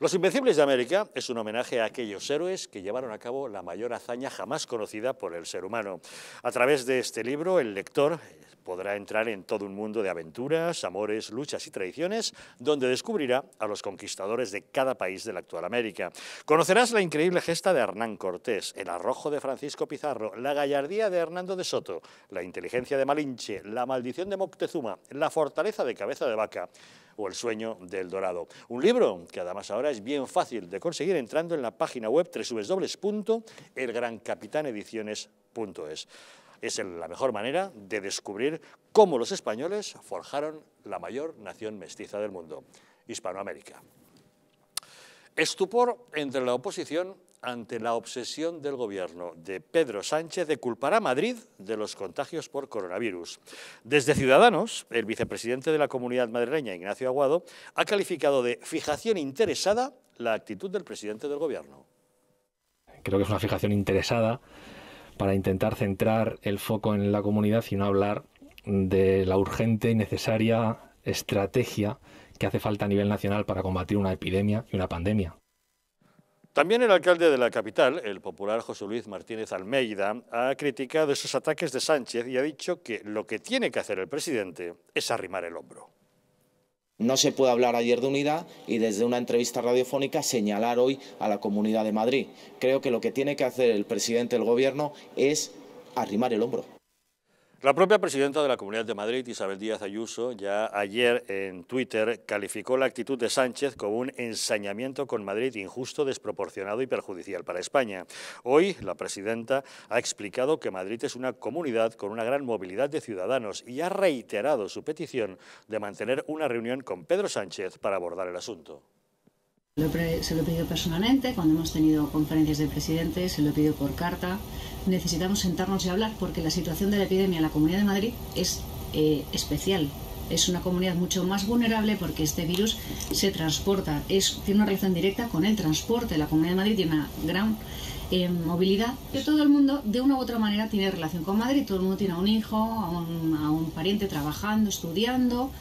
Los Invencibles de América es un homenaje a aquellos héroes que llevaron a cabo la mayor hazaña jamás conocida por el ser humano. A través de este libro, el lector podrá entrar en todo un mundo de aventuras, amores, luchas y traiciones donde descubrirá a los conquistadores de cada país de la actual América. Conocerás la increíble gesta de Hernán Cortés, el arrojo de Francisco Pizarro, la gallardía de Hernando de Soto, la inteligencia de Malinche, la maldición de Moctezuma, la fortaleza de Cabeza de Vaca o El sueño del dorado. Un libro que además ahora es bien fácil de conseguir entrando en la página web www.elgrancapitanediciones.es. Es la mejor manera de descubrir cómo los españoles forjaron la mayor nación mestiza del mundo, Hispanoamérica. Estupor entre la oposición ante la obsesión del gobierno de Pedro Sánchez de culpar a Madrid de los contagios por coronavirus. Desde Ciudadanos, el vicepresidente de la comunidad madrileña, Ignacio Aguado, ha calificado de fijación interesada la actitud del presidente del gobierno. Creo que es una fijación interesada para intentar centrar el foco en la comunidad y no hablar de la urgente y necesaria estrategia que hace falta a nivel nacional para combatir una epidemia y una pandemia. También el alcalde de la capital, el popular José Luis Martínez Almeida, ha criticado esos ataques de Sánchez y ha dicho que lo que tiene que hacer el presidente es arrimar el hombro. No se puede hablar ayer de unidad y desde una entrevista radiofónica señalar hoy a la Comunidad de Madrid. Creo que lo que tiene que hacer el presidente del Gobierno es arrimar el hombro. La propia presidenta de la Comunidad de Madrid, Isabel Díaz Ayuso, ya ayer en Twitter calificó la actitud de Sánchez como un ensañamiento con Madrid injusto, desproporcionado y perjudicial para España. Hoy, la presidenta ha explicado que Madrid es una comunidad con una gran movilidad de ciudadanos y ha reiterado su petición de mantener una reunión con Pedro Sánchez para abordar el asunto se lo he pedido personalmente, cuando hemos tenido conferencias de presidentes, se lo he pedido por carta. Necesitamos sentarnos y hablar porque la situación de la epidemia en la Comunidad de Madrid es eh, especial. Es una comunidad mucho más vulnerable porque este virus se transporta, es, tiene una relación directa con el transporte. La Comunidad de Madrid tiene una gran eh, movilidad. Que todo el mundo, de una u otra manera, tiene relación con Madrid. Todo el mundo tiene a un hijo, a un pariente trabajando, estudiando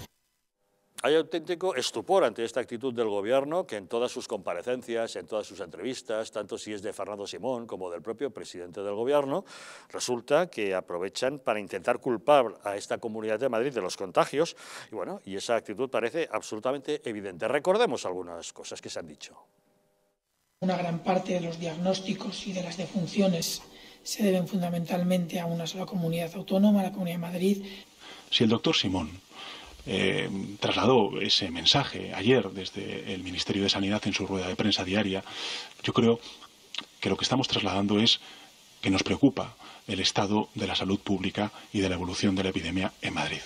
hay auténtico estupor ante esta actitud del gobierno que en todas sus comparecencias, en todas sus entrevistas, tanto si es de Fernando Simón como del propio presidente del gobierno, resulta que aprovechan para intentar culpar a esta comunidad de Madrid de los contagios y bueno, y esa actitud parece absolutamente evidente. Recordemos algunas cosas que se han dicho. Una gran parte de los diagnósticos y de las defunciones se deben fundamentalmente a una sola comunidad autónoma, la Comunidad de Madrid. Si el doctor Simón eh, trasladó ese mensaje ayer desde el Ministerio de Sanidad en su rueda de prensa diaria, yo creo que lo que estamos trasladando es que nos preocupa el estado de la salud pública y de la evolución de la epidemia en Madrid.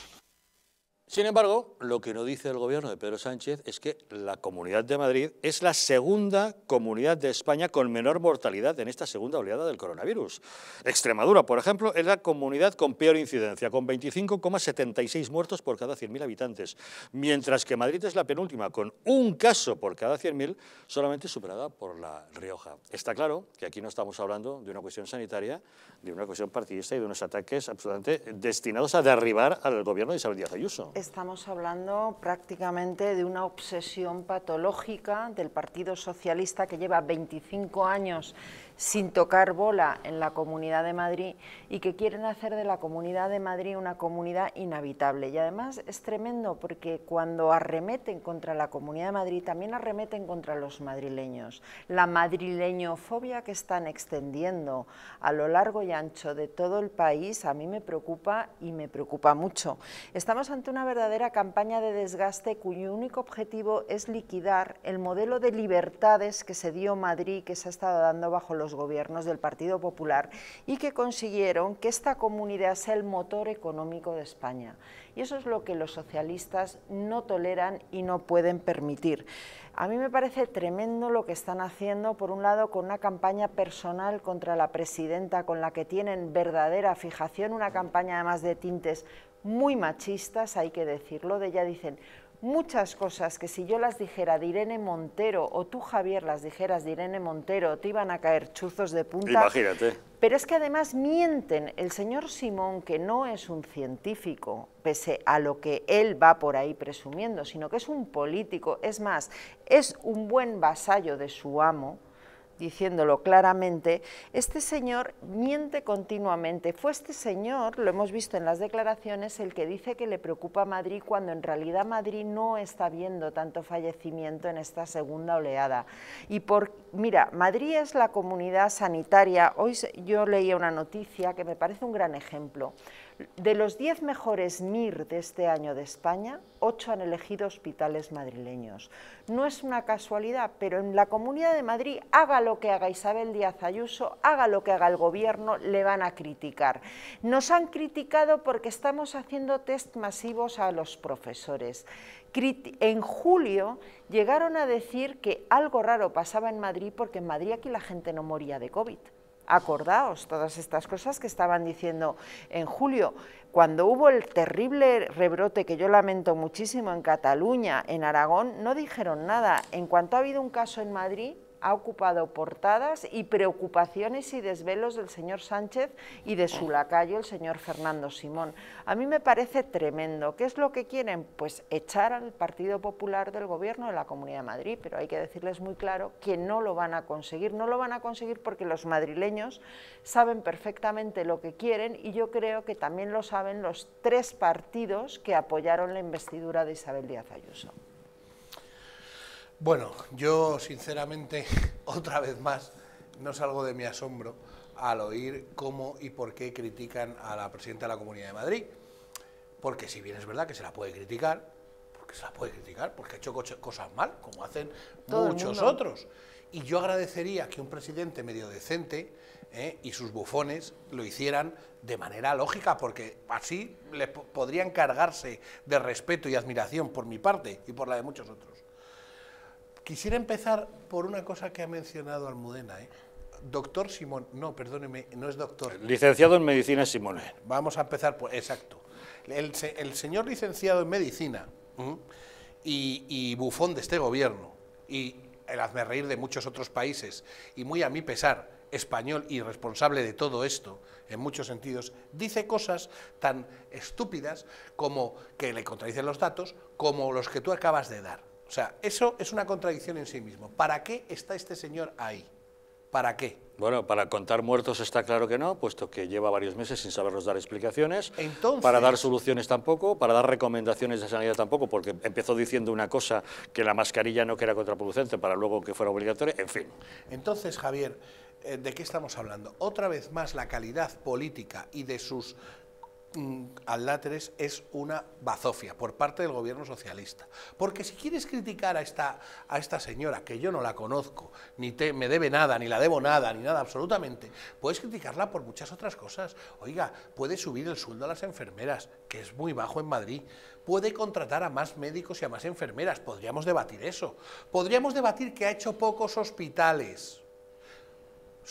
Sin embargo, lo que no dice el gobierno de Pedro Sánchez es que la Comunidad de Madrid es la segunda comunidad de España con menor mortalidad en esta segunda oleada del coronavirus. Extremadura, por ejemplo, es la comunidad con peor incidencia, con 25,76 muertos por cada 100.000 habitantes, mientras que Madrid es la penúltima, con un caso por cada 100.000, solamente superada por La Rioja. Está claro que aquí no estamos hablando de una cuestión sanitaria, de una cuestión partidista y de unos ataques absolutamente destinados a derribar al gobierno de Isabel Díaz Ayuso estamos hablando prácticamente de una obsesión patológica del Partido Socialista que lleva 25 años sin tocar bola en la Comunidad de Madrid y que quieren hacer de la Comunidad de Madrid una comunidad inhabitable. Y además es tremendo porque cuando arremeten contra la Comunidad de Madrid también arremeten contra los madrileños. La madrileñofobia que están extendiendo a lo largo y ancho de todo el país a mí me preocupa y me preocupa mucho. Estamos ante una verdadera campaña de desgaste cuyo único objetivo es liquidar el modelo de libertades que se dio Madrid, que se ha estado dando bajo los los gobiernos del Partido Popular y que consiguieron que esta comunidad sea el motor económico de España. Y eso es lo que los socialistas no toleran y no pueden permitir. A mí me parece tremendo lo que están haciendo, por un lado, con una campaña personal contra la presidenta, con la que tienen verdadera fijación, una campaña además de tintes muy machistas, hay que decirlo, de ella dicen, muchas cosas que si yo las dijera de Irene Montero o tú, Javier, las dijeras de Irene Montero, te iban a caer chuzos de punta. Imagínate. Pero es que además mienten. El señor Simón, que no es un científico, pese a lo que él va por ahí presumiendo, sino que es un político, es más, es un buen vasallo de su amo, diciéndolo claramente, este señor miente continuamente. Fue este señor, lo hemos visto en las declaraciones, el que dice que le preocupa a Madrid cuando en realidad Madrid no está viendo tanto fallecimiento en esta segunda oleada. Y por, mira, Madrid es la comunidad sanitaria, hoy yo leía una noticia que me parece un gran ejemplo. De los 10 mejores MIR de este año de España, 8 han elegido hospitales madrileños. No es una casualidad, pero en la Comunidad de Madrid, haga lo que haga Isabel Díaz Ayuso, haga lo que haga el gobierno, le van a criticar. Nos han criticado porque estamos haciendo test masivos a los profesores. En julio llegaron a decir que algo raro pasaba en Madrid porque en Madrid aquí la gente no moría de COVID. Acordaos todas estas cosas que estaban diciendo en julio. Cuando hubo el terrible rebrote, que yo lamento muchísimo, en Cataluña, en Aragón, no dijeron nada. En cuanto ha habido un caso en Madrid, ha ocupado portadas y preocupaciones y desvelos del señor Sánchez y de su lacayo, el señor Fernando Simón. A mí me parece tremendo. ¿Qué es lo que quieren? Pues echar al Partido Popular del Gobierno de la Comunidad de Madrid, pero hay que decirles muy claro que no lo van a conseguir. No lo van a conseguir porque los madrileños saben perfectamente lo que quieren y yo creo que también lo saben los tres partidos que apoyaron la investidura de Isabel Díaz Ayuso. Bueno, yo sinceramente, otra vez más, no salgo de mi asombro al oír cómo y por qué critican a la presidenta de la Comunidad de Madrid. Porque si bien es verdad que se la puede criticar, porque se la puede criticar, porque ha hecho cosas mal, como hacen muchos otros. Y yo agradecería que un presidente medio decente eh, y sus bufones lo hicieran de manera lógica, porque así les podrían cargarse de respeto y admiración por mi parte y por la de muchos otros. Quisiera empezar por una cosa que ha mencionado Almudena. ¿eh? Doctor Simón, no, perdóneme, no es doctor. Licenciado en Medicina Simón. Vamos a empezar por, exacto. El, señor licenciado en Medicina y, y, bufón de este gobierno y el hazme reír de muchos otros países y muy a mi pesar, español y responsable de todo esto, en muchos sentidos, dice cosas tan estúpidas como que le contradicen los datos como los que tú acabas de dar. O sea, eso es una contradicción en sí mismo. ¿Para qué está este señor ahí? ¿Para qué? Bueno, para contar muertos está claro que no, puesto que lleva varios meses sin sabernos dar explicaciones. para dar soluciones tampoco, para dar recomendaciones de sanidad tampoco, porque empezó diciendo una cosa que la mascarilla no que era contraproducente para luego que fuera obligatoria, en fin. Entonces, Javier, eh, ¿de qué estamos hablando? Otra vez más la calidad política y de sus Mm, al Aldáteres es una bazofia por parte del gobierno socialista. Porque si quieres criticar a esta, a esta señora, que yo no la conozco, ni te, me debe nada, ni la debo nada, ni nada absolutamente, puedes criticarla por muchas otras cosas. Oiga, puede subir el sueldo a las enfermeras, que es muy bajo en Madrid. Puede contratar a más médicos y a más enfermeras. Podríamos debatir eso. Podríamos debatir que ha hecho pocos hospitales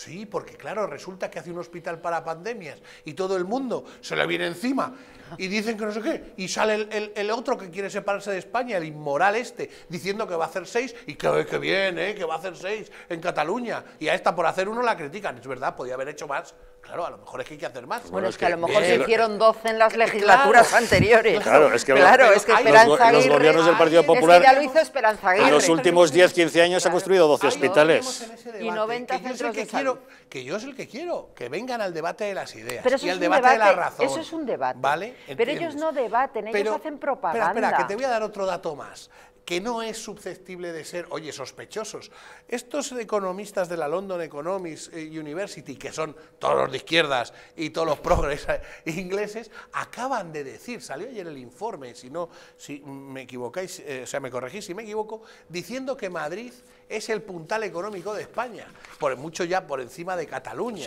Sí, porque claro, resulta que hace un hospital para pandemias y todo el mundo se le viene encima y dicen que no sé qué. Y sale el, otro que quiere separarse de España, el inmoral este, diciendo que va a hacer seis y que, que bien, ¿eh? que va a hacer seis en Cataluña. Y a esta por hacer uno la critican. Es verdad, podía haber hecho más. Claro, a lo mejor es que hay que hacer más. Bueno, es que, a lo mejor se eh, hicieron 12 en las legislaturas anteriores. Claro, es que, los, los gobiernos del Partido Popular. ya lo hizo Esperanza Aguirre. En los últimos 10, 15 años se ha construido 12 hospitales. y 90 centros de salud que yo es el que quiero, que vengan al debate de las ideas y al debate, de la razón. Eso es un debate. ¿Vale? Pero ellos no debaten, ellos hacen propaganda. Espera, espera, que te voy a dar otro dato más que no es susceptible de ser, oye, sospechosos. Estos economistas de la London Economics eh, University, que son todos los de izquierdas y todos los progres ingleses, acaban de decir, salió ayer el informe, si no, si me equivocáis, eh, o sea, me corregís si me equivoco, diciendo que Madrid es el puntal económico de España, por mucho ya por encima de Cataluña,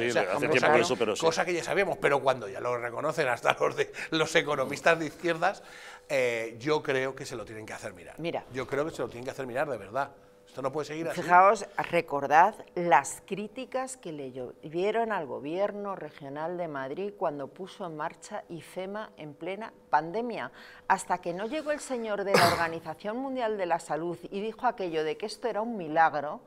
cosa, que, ya sabíamos, pero cuando ya lo reconocen hasta los, de, los economistas de izquierdas, eh, yo creo que se lo tienen que hacer mirar. Mira. Yo creo que se lo tienen que hacer mirar de verdad. Esto no puede seguir así. Fijaos, recordad las críticas que le dieron al gobierno regional de Madrid cuando puso en marcha IFEMA en plena pandemia. Hasta que no llegó el señor de la Organización Mundial de la Salud y dijo aquello de que esto era un milagro,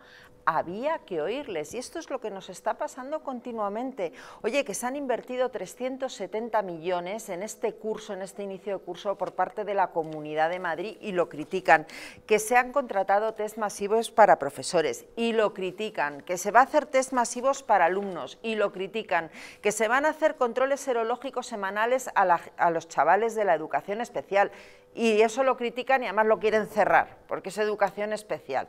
había que oírles. Y esto es lo que nos está pasando continuamente. Oye, que se han invertido 370 millones en este curso, en este inicio de curso por parte de la Comunidad de Madrid y lo critican. Que se han contratado test masivos para profesores y lo critican. Que se va a hacer test masivos para alumnos y lo critican. Que se van a hacer controles serológicos semanales a, a los chavales de la educación especial y eso lo critican y además lo quieren cerrar, porque es educación especial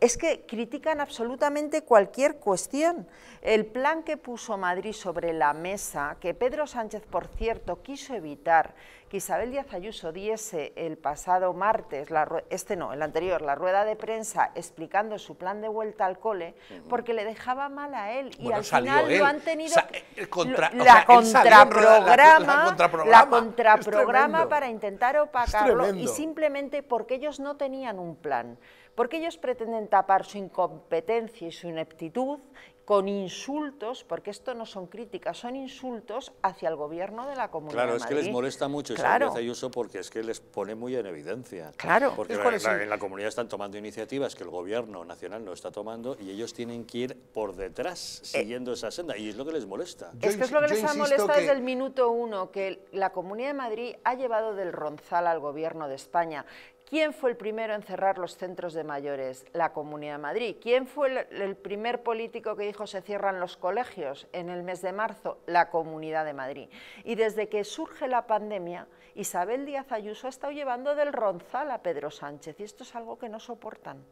es que critican absolutamente cualquier cuestión. El plan que puso Madrid sobre la mesa, que Pedro Sánchez, por cierto, quiso evitar que Isabel Díaz Ayuso diese el pasado martes, este no, el anterior, la rueda de prensa explicando su plan de vuelta al cole, porque le dejaba mal a él. y al final lo han tenido... la contraprograma para intentar opacarlo y simplemente porque ellos no tenían un plan porque ellos pretenden tapar su incompetencia y su ineptitud con insultos, porque esto no son críticas, son insultos hacia el gobierno de la Comunidad Claro, es que les molesta mucho claro. y Ayuso porque es que les pone muy en evidencia. Claro. Porque en la comunidad están tomando iniciativas que el gobierno nacional no está tomando y ellos tienen que ir por detrás eh, siguiendo esa senda y es lo que les molesta. es que lo que les ha molestado desde el minuto uno, que la Comunidad de Madrid ha llevado del Ronzal al gobierno de España, ¿Quién fue el primero en cerrar los centros de mayores? La Comunidad de Madrid. ¿Quién fue el, primer político que dijo se cierran los colegios en el mes de marzo? La Comunidad de Madrid. Y desde que surge la pandemia, Isabel Díaz Ayuso ha estado llevando del ronzal a Pedro Sánchez y esto es algo que no soportan.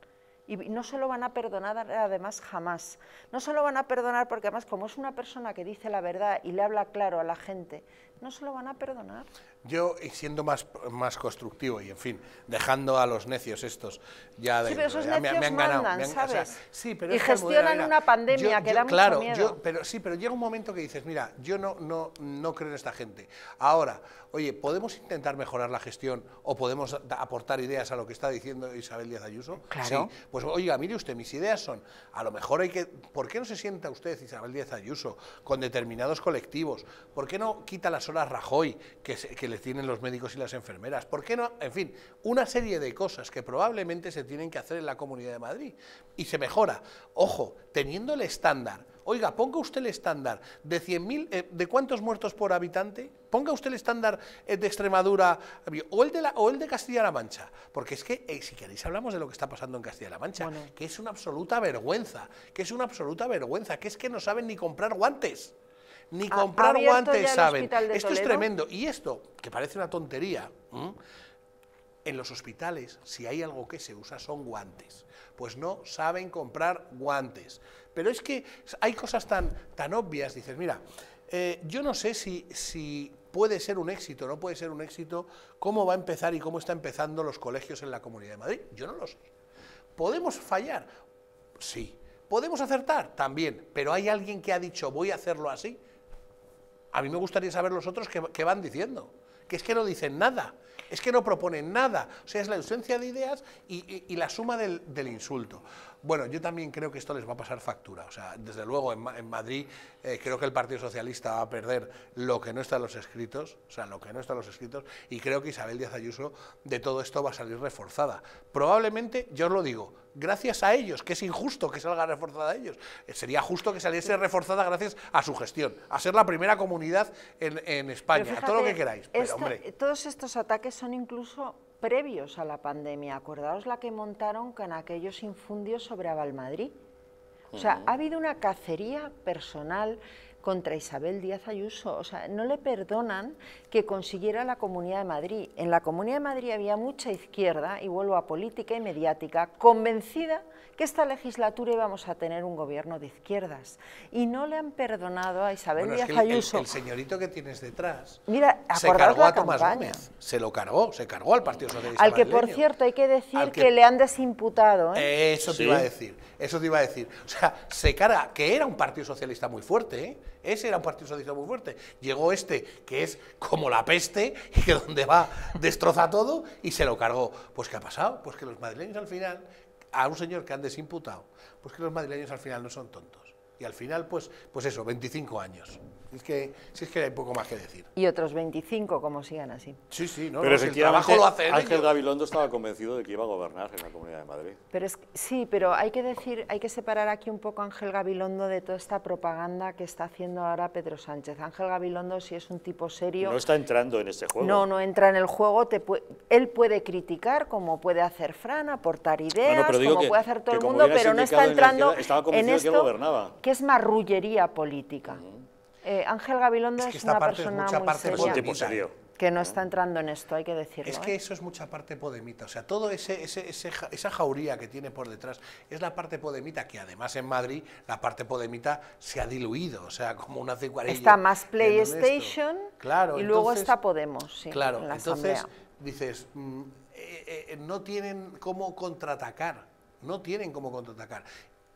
Y no se lo van a perdonar además jamás. No se lo van a perdonar porque además como es una persona que dice la verdad y le habla claro a la gente, no se lo van a perdonar. Yo, siendo más, más constructivo y, en fin, dejando a los necios estos ya de... Sí, pero esos necios me, han ganado. ¿sabes? sí, pero y gestionan una pandemia que da claro, mucho miedo. Yo, pero, sí, pero llega un momento que dices, mira, yo no, no, no creo en esta gente. Ahora, oye, podemos intentar mejorar la gestión o podemos aportar ideas a lo que está diciendo Isabel Díaz Ayuso. Claro. pues, oiga, mire usted, mis ideas son, a lo mejor hay que... ¿Por qué no se sienta usted, Isabel Díaz Ayuso, con determinados colectivos? ¿Por qué no quita las horas Rajoy que, le tienen los médicos y las enfermeras? ¿Por qué no? En fin, una serie de cosas que probablemente se tienen que hacer en la Comunidad de Madrid. Y se mejora. Ojo, teniendo el estándar. Oiga, ponga usted el estándar de 100.000, eh, ¿de cuántos muertos por habitante? Ponga usted el estándar eh, de Extremadura eh, o el de, o el de Castilla-La Mancha. Porque es que, si queréis, hablamos de lo que está pasando en Castilla-La Mancha, que es una absoluta vergüenza, que es una absoluta vergüenza, que es que no saben ni comprar guantes ni comprar guantes saben. Esto es tremendo. Y esto, que parece una tontería, en los hospitales, si hay algo que se usa, son guantes. Pues no saben comprar guantes. Pero es que hay cosas tan, tan obvias, dices, mira, eh, yo no sé si, si puede ser un éxito, no puede ser un éxito, cómo va a empezar y cómo están empezando los colegios en la Comunidad de Madrid. Yo no lo sé. ¿Podemos fallar? Sí. ¿Podemos acertar? También. Pero hay alguien que ha dicho, voy a hacerlo así. A mí me gustaría saber los otros qué, van diciendo. Que es que no dicen nada, es que no proponen nada. O sea, es la ausencia de ideas y, la suma del insulto. Bueno, yo también creo que esto les va a pasar factura. O sea, desde luego en, Madrid eh, creo que el Partido Socialista va a perder lo que no está en los escritos, o sea, lo que no está en los escritos, y creo que Isabel Díaz Ayuso de todo esto va a salir reforzada. Probablemente, yo os lo digo, gracias a ellos, que es injusto que salga reforzada a ellos. Eh, sería justo que saliese reforzada gracias a su gestión, a ser la primera comunidad en, España, todo lo que queráis. Pero, este, hombre. Todos estos ataques son incluso previos a la pandemia. Acordaos la que montaron con aquellos infundios sobre Avalmadrid. O sea, ha habido una cacería personal contra Isabel Díaz Ayuso. O sea, no le perdonan que consiguiera la Comunidad de Madrid. En la Comunidad de Madrid había mucha izquierda, y vuelvo a política y mediática, convencida que esta legislatura íbamos a tener un gobierno de izquierdas. Y no le han perdonado a Isabel Díaz el, señorito que tienes detrás Mira, se cargó a Tomás Gómez. Se lo cargó, se cargó al Partido Socialista Al que, por cierto, hay que decir que... le han desimputado. ¿eh? Eso te iba a decir, eso te iba a decir. O sea, se cara, que era un Partido Socialista muy fuerte, ¿eh? Ese era un Partido Socialista muy fuerte. Llegó este, que es como la peste, y que donde va destroza todo, y se lo cargó. Pues ¿qué ha pasado? Pues que los madrileños al final a un señor que han desimputado, pues que los madrileños al final no son tontos. Y al final, pues, pues eso, 25 años. Es que, si es que hay poco más que decir. Y otros 25, como sigan así. Sí, sí, no, pero si el lo Ángel Gabilondo estaba convencido de que iba a gobernar en la Comunidad de Madrid. Pero es, sí, pero hay que decir, hay que separar aquí un poco Ángel Gabilondo de toda esta propaganda que está haciendo ahora Pedro Sánchez. Ángel Gabilondo, si es un tipo serio... No está entrando en este juego. No, no entra en el juego. Te él puede criticar, como puede hacer Fran, aportar ah, ideas, como puede hacer todo el mundo, pero no está entrando en, esto que, gobernaba. es marrullería política. Eh, Ángel Gabilondo es, que una persona muy seria, que no está entrando en esto, hay que decirlo. Es que ¿eh? eso es mucha parte podemita, o sea, todo ese, esa jauría que tiene por detrás es la parte podemita, que además en Madrid la parte podemita se ha diluido, o sea, como una cicuarilla. Está más PlayStation y luego está Podemos, sí, Claro, entonces dices, mm, eh, no tienen cómo contraatacar, no tienen cómo contraatacar.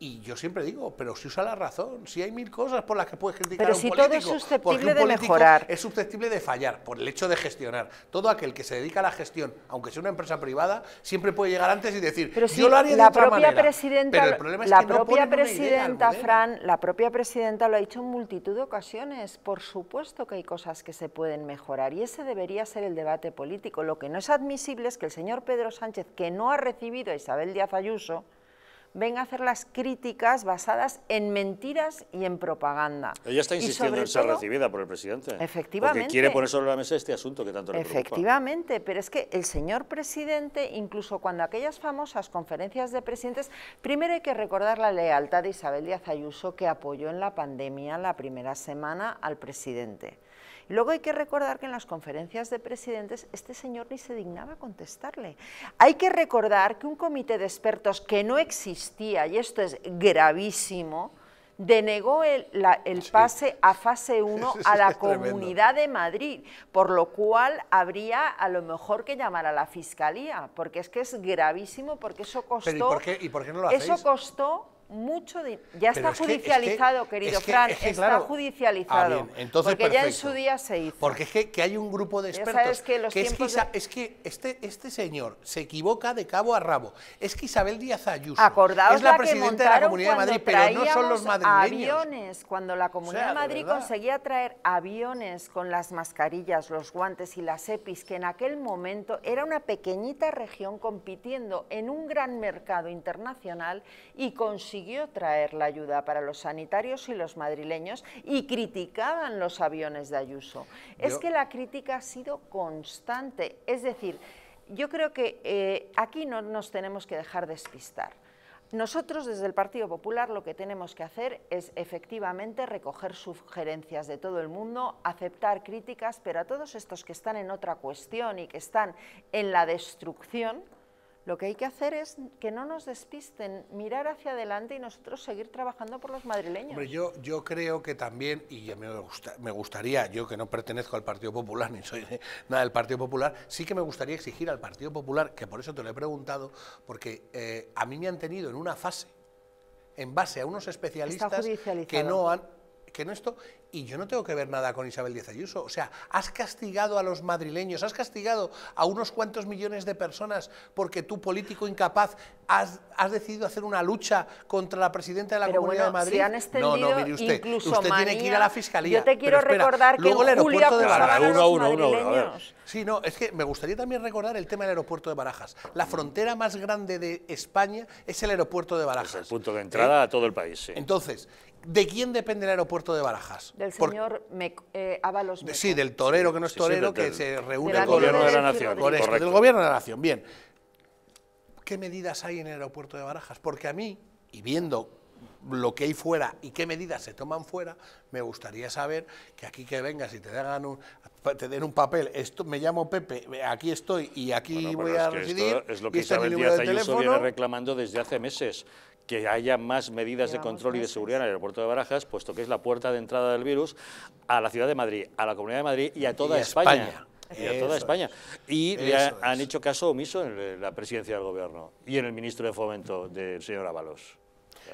Y yo siempre digo, pero si usa la razón, si hay mil cosas por las que puedes criticar un si Pero si todo es susceptible de mejorar. Es susceptible de fallar por el hecho de gestionar. Todo aquel que se dedica a la gestión, aunque sea una empresa privada, siempre puede llegar antes y decir, pero si yo lo haría la de otra propia pero la propia presidenta, Fran, la propia presidenta lo ha dicho en multitud de ocasiones. Por supuesto que hay cosas que se pueden mejorar y ese debería ser el debate político. Lo que no es admisible es que el señor Pedro Sánchez, que no ha recibido a Isabel Díaz Ayuso, venga a hacer las críticas basadas en mentiras y en propaganda. Ella está insistiendo en ser recibida por el presidente. Efectivamente. Porque quiere poner sobre la mesa este asunto que tanto le preocupa. Efectivamente, pero es que el señor presidente, incluso cuando aquellas famosas conferencias de presidentes, primero hay que recordar la lealtad de Isabel Díaz Ayuso que apoyó en la pandemia la primera semana al presidente. Luego hay que recordar que en las conferencias de presidentes este señor ni se dignaba contestarle. Hay que recordar que un comité de expertos que no existía, y esto es gravísimo, denegó el, pase a fase 1 a la Comunidad de Madrid, por lo cual habría a lo mejor que llamar a la Fiscalía, porque es que es gravísimo, porque eso costó... ¿y, por qué, no lo Eso costó mucho de, ya está judicializado, querido Fran, está judicializado. porque ya en su día se hizo. Porque es que, hay un grupo de expertos. que es que, este, este señor se equivoca de cabo a rabo. Es que Isabel Díaz Ayuso es la, presidenta de la Comunidad de Madrid, pero no son los madrileños. aviones, cuando la Comunidad de Madrid conseguía traer aviones con las mascarillas, los guantes y las EPIs, que en aquel momento era una pequeñita región compitiendo en un gran mercado internacional y consiguiendo traer la ayuda para los sanitarios y los madrileños y criticaban los aviones de Ayuso. Es que la crítica ha sido constante. Es decir, yo creo que eh, aquí no nos tenemos que dejar despistar. Nosotros desde el Partido Popular lo que tenemos que hacer es efectivamente recoger sugerencias de todo el mundo, aceptar críticas, pero a todos estos que están en otra cuestión y que están en la destrucción, lo que hay que hacer es que no nos despisten, mirar hacia adelante y nosotros seguir trabajando por los madrileños. yo, creo que también, y me, gusta, me gustaría, yo que no pertenezco al Partido Popular ni soy nada del Partido Popular, sí que me gustaría exigir al Partido Popular, que por eso te lo he preguntado, porque eh, a mí me han tenido en una fase, en base a unos especialistas que no han que no esto y yo no tengo que ver nada con Isabel Díaz Ayuso. O sea, has castigado a los madrileños, has castigado a unos cuantos millones de personas porque tú, político incapaz, has, decidido hacer una lucha contra la presidenta de la Comunidad de Madrid. no, no, mire usted, usted tiene que ir a la fiscalía. Yo te quiero recordar que el aeropuerto de Barajas. Uno, uno, uno, Sí, no, es que me gustaría también recordar el tema del aeropuerto de Barajas. La frontera más grande de España es el aeropuerto de Barajas. Es el punto de ¿eh? entrada a todo el país. Sí. Entonces, ¿De quién depende el aeropuerto de Barajas? Del señor eh, Sí, del torero que no es torero, que se reúne con, gobierno de la Nación. Con gobierno de la Nación. Bien. ¿Qué medidas hay en el aeropuerto de Barajas? Porque a mí, y viendo lo que hay fuera y qué medidas se toman fuera, me gustaría saber que aquí que vengas y te, un, den un papel, esto, me llamo Pepe, aquí estoy y aquí voy a residir. es lo que este Isabel Díaz Ayuso viene reclamando desde hace meses que haya más medidas de control y de seguridad en el aeropuerto de Barajas, puesto que es la puerta de entrada del virus a la ciudad de Madrid, a la Comunidad de Madrid y a toda España. Y a toda España. Y le han hecho caso omiso en la presidencia del gobierno y en el ministro de Fomento del señor Ábalos.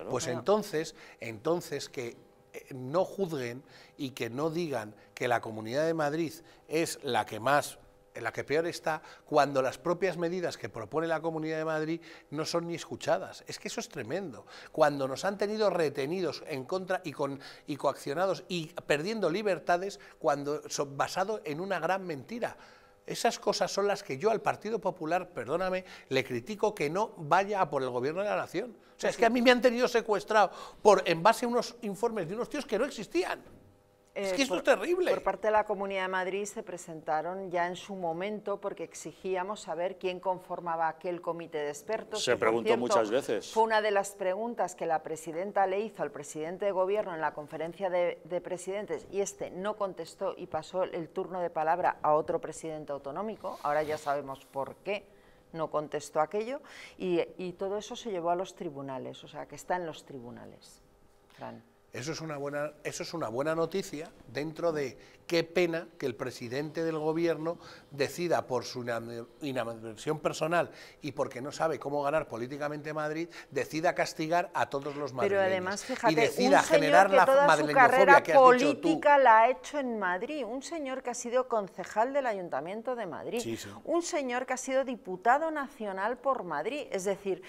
Pues entonces, entonces que eh, no juzguen y que no digan que la Comunidad de Madrid es la que más en la que peor está cuando las propias medidas que propone la Comunidad de Madrid no son ni escuchadas. Es que eso es tremendo. Cuando nos han tenido retenidos en contra y, y coaccionados y perdiendo libertades cuando son basado en una gran mentira. Esas cosas son las que yo al Partido Popular, perdóname, le critico que no vaya a por el gobierno de la nación. O sea, es que a mí me han tenido secuestrado por en base a unos informes de unos tíos que no existían es eh, que por, terrible. Por parte de la Comunidad de Madrid se presentaron ya en su momento porque exigíamos saber quién conformaba aquel comité de expertos. Se preguntó muchas veces. Fue una de las preguntas que la presidenta le hizo al presidente de gobierno en la conferencia de, presidentes y este no contestó y pasó el turno de palabra a otro presidente autonómico. Ahora ya sabemos por qué no contestó aquello y, y todo eso se llevó a los tribunales, o sea que está en los tribunales. Fran. Eso es, una buena, eso es una buena noticia dentro de qué pena que el presidente del gobierno decida por su inadversión personal y porque no sabe cómo ganar políticamente Madrid, decida castigar a todos los madrileños. Pero además, y decida generar que toda la su carrera política la ha hecho en Madrid, un señor que ha sido concejal del Ayuntamiento de Madrid, un señor que ha sido diputado nacional por Madrid, es decir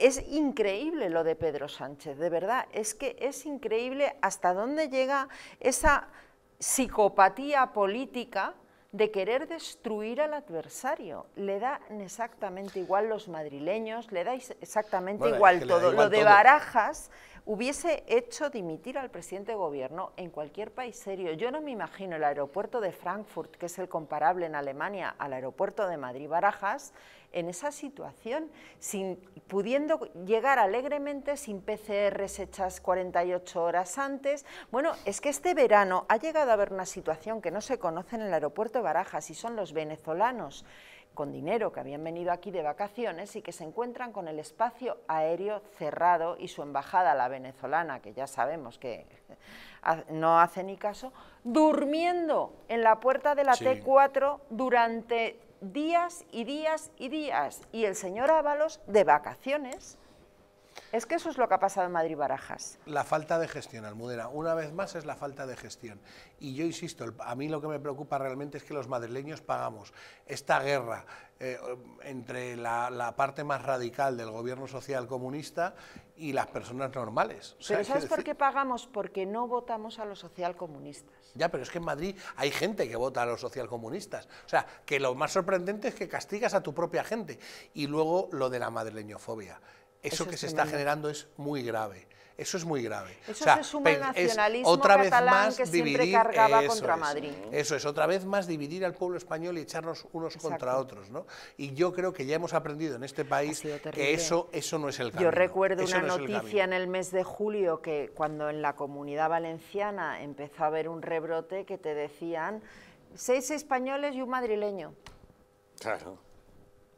es increíble lo de Pedro Sánchez, de verdad, es que es increíble hasta dónde llega esa psicopatía política de querer destruir al adversario. Le da exactamente igual los madrileños, le da exactamente igual todo. lo de Barajas hubiese hecho dimitir al presidente de gobierno en cualquier país serio. Yo no me imagino el aeropuerto de Frankfurt, que es el comparable en Alemania al aeropuerto de Madrid-Barajas, en esa situación, sin, pudiendo llegar alegremente sin PCRs hechas 48 horas antes. Bueno, es que este verano ha llegado a haber una situación que no se conoce en el aeropuerto de Barajas y son los venezolanos con dinero que habían venido aquí de vacaciones y que se encuentran con el espacio aéreo cerrado y su embajada, la venezolana, que ya sabemos que no hace ni caso, durmiendo en la puerta de la T4 durante días y días y días. Y el señor Ábalos de vacaciones. Es que eso es lo que ha pasado en Madrid Barajas. La falta de gestión, Almudena. Una vez más es la falta de gestión. Y yo insisto, a mí lo que me preocupa realmente es que los madrileños pagamos esta guerra eh, entre la, parte más radical del gobierno social comunista y las personas normales. pero ¿sabes por qué pagamos? Porque no votamos a los socialcomunistas. Ya, pero es que en Madrid hay gente que vota a los socialcomunistas. O sea, que lo más sorprendente es que castigas a tu propia gente. Y luego lo de la madrileñofobia. Eso, que se está generando es muy grave. Eso es muy grave. Eso se suma al nacionalismo otra vez que siempre cargaba contra Madrid. Eso es, otra vez más dividir al pueblo español y echarnos unos contra otros. ¿no? Y yo creo que ya hemos aprendido en este país que eso, eso no es el camino. Yo recuerdo una noticia en el mes de julio que cuando en la comunidad valenciana empezó a haber un rebrote que te decían seis españoles y un madrileño. Claro.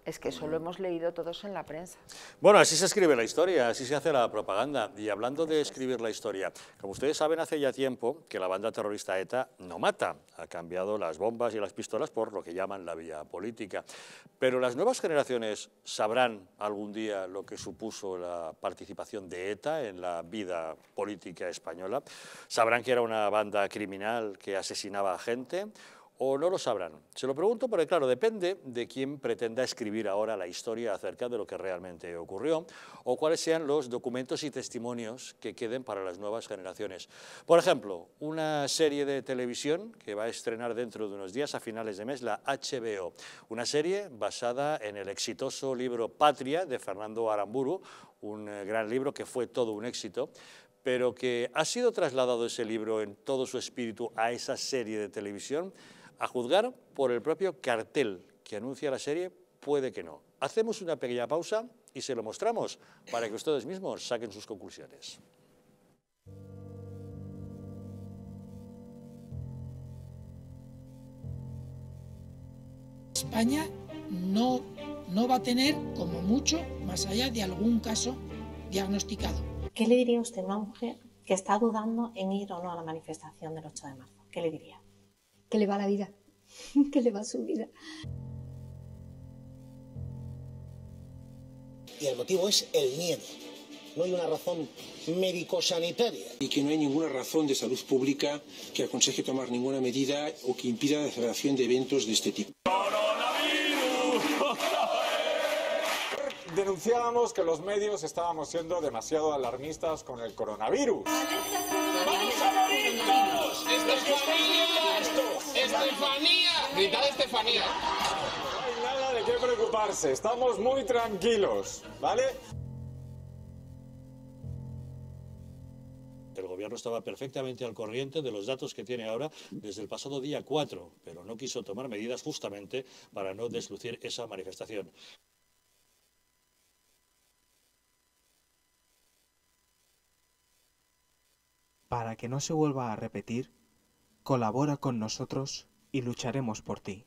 Es que eso lo hemos leído todos en la prensa. Bueno, así se escribe la historia, así se hace la propaganda. Y hablando de escribir la historia, como ustedes saben, hace ya tiempo que la banda terrorista ETA no mata. Ha cambiado las bombas y las pistolas por lo que llaman la vía política. Pero las nuevas generaciones sabrán algún día lo que supuso la participación de ETA en la vida política española. Sabrán que era una banda criminal que asesinaba a gente o no lo sabrán. Se lo pregunto porque, claro, depende de quién pretenda escribir ahora la historia acerca de lo que realmente ocurrió o cuáles sean los documentos y testimonios que queden para las nuevas generaciones. Por ejemplo, una serie de televisión que va a estrenar dentro de unos días, a finales de mes, la HBO, una serie basada en el exitoso libro Patria de Fernando Aramburu, un eh, gran libro que fue todo un éxito, pero que ha sido trasladado ese libro en todo su espíritu a esa serie de televisión a juzgar por el propio cartel que anuncia la serie, puede que no. Hacemos una pequeña pausa y se lo mostramos para que ustedes mismos saquen sus conclusiones. España no, no va a tener, como mucho, más allá de algún caso diagnosticado. ¿Qué le diría usted a una mujer que está dudando en ir o no a la manifestación del 8 de marzo? ¿Qué le diría? que le va la vida, que le va su vida. Y el motivo es el miedo. No hay una razón médico-sanitaria. Y que no hay ninguna razón de salud pública que aconseje tomar ninguna medida o que impida la celebración de eventos de este tipo. denunciábamos que los medios estábamos siendo demasiado alarmistas con el coronavirus. Estefanía, gritad Estefanía. No hay nada de qué preocuparse, estamos muy tranquilos, ¿vale? El gobierno estaba perfectamente al corriente de los datos que tiene ahora desde el pasado día 4, pero no quiso tomar medidas justamente para no deslucir esa manifestación. Para que no se vuelva a repetir, colabora con nosotros y lucharemos por ti.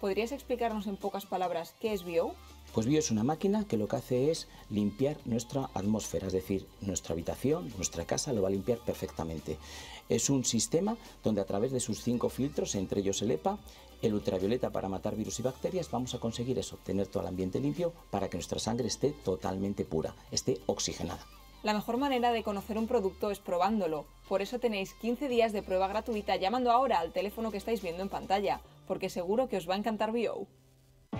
¿Podrías explicarnos en pocas palabras qué es Bio? Pues Bio es una máquina que lo que hace es limpiar nuestra atmósfera, es decir, nuestra habitación, nuestra casa lo va a limpiar perfectamente. Es un sistema donde a través de sus cinco filtros, entre ellos el EPA, el ultravioleta para matar virus y bacterias, vamos a conseguir eso, obtener todo el ambiente limpio para que nuestra sangre esté totalmente pura, esté oxigenada. La mejor manera de conocer un producto es probándolo. Por eso tenéis 15 días de prueba gratuita llamando ahora al teléfono que estáis viendo en pantalla porque seguro que os va a encantar Bio.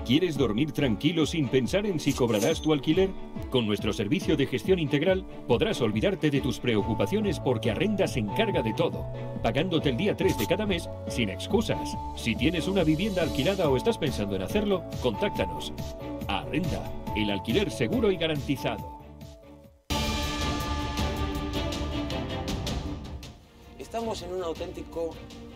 ¿Quieres dormir tranquilo sin pensar en si cobrarás tu alquiler? Con nuestro servicio de gestión integral podrás olvidarte de tus preocupaciones porque Arrenda se encarga de todo, pagándote el día 3 de cada mes sin excusas. Si tienes una vivienda alquilada o estás pensando en hacerlo, contáctanos. Arrenda, el alquiler seguro y garantizado. Estamos en un auténtico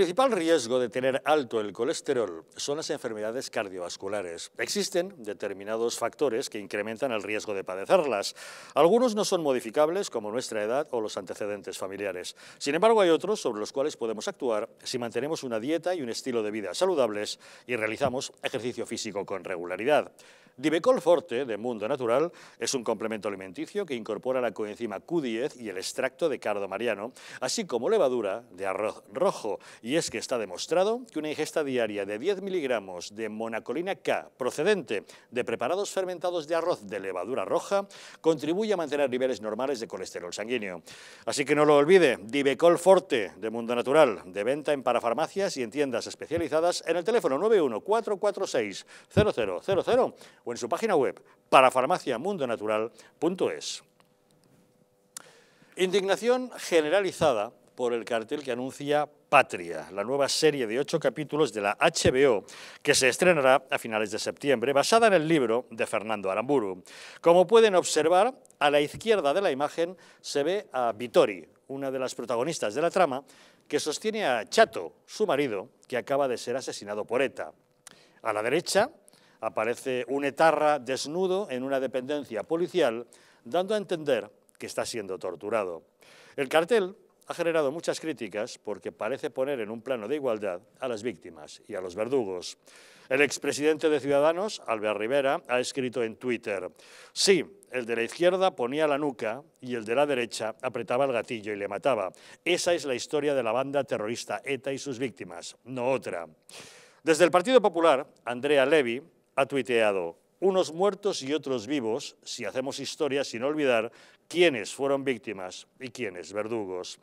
El principal riesgo de tener alto el colesterol son las enfermedades cardiovasculares. Existen determinados factores que incrementan el riesgo de padecerlas. Algunos no son modificables, como nuestra edad o los antecedentes familiares. Sin embargo, hay otros sobre los cuales podemos actuar si mantenemos una dieta y un estilo de vida saludables y realizamos ejercicio físico con regularidad. Divecol Forte, de Mundo Natural, es un complemento alimenticio que incorpora la coenzima Q10 y el extracto de cardo mariano, así como levadura de arroz rojo. Y es que está demostrado que una ingesta diaria de 10 miligramos de monacolina K, procedente de preparados fermentados de arroz de levadura roja, contribuye a mantener niveles normales de colesterol sanguíneo. Así que no lo olvide, Divecol Forte, de Mundo Natural, de venta en parafarmacias y en tiendas especializadas en el teléfono 446 0000 en su página web parafarmaciamundonatural.es. Indignación generalizada por el cartel que anuncia Patria, la nueva serie de ocho capítulos de la HBO que se estrenará a finales de septiembre, basada en el libro de Fernando Aramburu. Como pueden observar, a la izquierda de la imagen se ve a Vittori, una de las protagonistas de la trama, que sostiene a Chato, su marido, que acaba de ser asesinado por ETA. A la derecha, aparece un etarra desnudo en una dependencia policial, dando a entender que está siendo torturado. El cartel ha generado muchas críticas porque parece poner en un plano de igualdad a las víctimas y a los verdugos. El expresidente de Ciudadanos, Albert Rivera, ha escrito en Twitter, sí, el de la izquierda ponía la nuca y el de la derecha apretaba el gatillo y le mataba. Esa es la historia de la banda terrorista ETA y sus víctimas, no otra. Desde el Partido Popular, Andrea Levy, ha tuiteado, unos muertos y otros vivos, si hacemos historia sin olvidar quiénes fueron víctimas y quiénes verdugos.